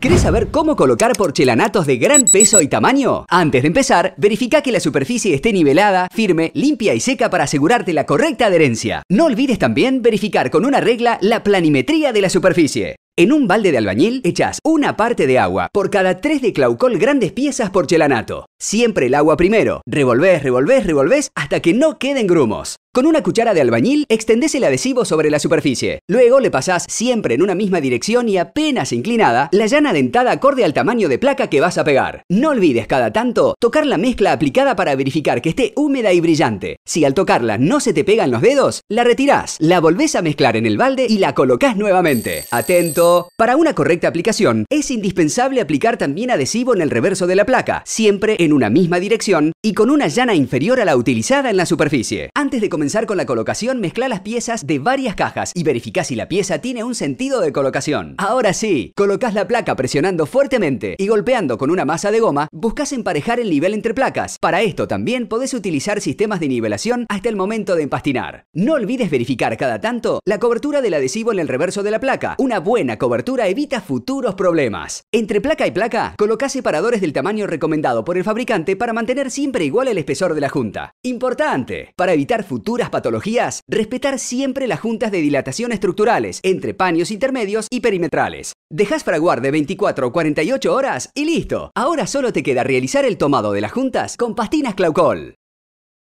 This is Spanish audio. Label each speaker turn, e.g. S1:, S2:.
S1: ¿Querés saber cómo colocar porchelanatos de gran peso y tamaño? Antes de empezar, verifica que la superficie esté nivelada, firme, limpia y seca para asegurarte la correcta adherencia. No olvides también verificar con una regla la planimetría de la superficie. En un balde de albañil echas una parte de agua por cada 3 de claucol grandes piezas porcelanato. Siempre el agua primero. Revolvés, revolvés, revolvés hasta que no queden grumos. Con una cuchara de albañil extendés el adhesivo sobre la superficie. Luego le pasás siempre en una misma dirección y apenas inclinada la llana dentada acorde al tamaño de placa que vas a pegar. No olvides cada tanto tocar la mezcla aplicada para verificar que esté húmeda y brillante. Si al tocarla no se te pegan los dedos, la retirás, la volvés a mezclar en el balde y la colocás nuevamente. Atento. Para una correcta aplicación es indispensable aplicar también adhesivo en el reverso de la placa, siempre en una misma dirección y con una llana inferior a la utilizada en la superficie. Antes de comenzar con la colocación, mezcla las piezas de varias cajas y verifica si la pieza tiene un sentido de colocación. Ahora sí, colocas la placa presionando fuertemente y golpeando con una masa de goma, buscas emparejar el nivel entre placas. Para esto también podés utilizar sistemas de nivelación hasta el momento de empastinar. No olvides verificar cada tanto la cobertura del adhesivo en el reverso de la placa. Una buena cobertura evita futuros problemas. Entre placa y placa, coloca separadores del tamaño recomendado por el fabricante para mantener siempre igual el espesor de la junta. Importante, para evitar futuras patologías, respetar siempre las juntas de dilatación estructurales entre paños intermedios y perimetrales. Dejas fraguar de 24 o 48 horas y listo. Ahora solo te queda realizar el tomado de las juntas con pastinas Claucol.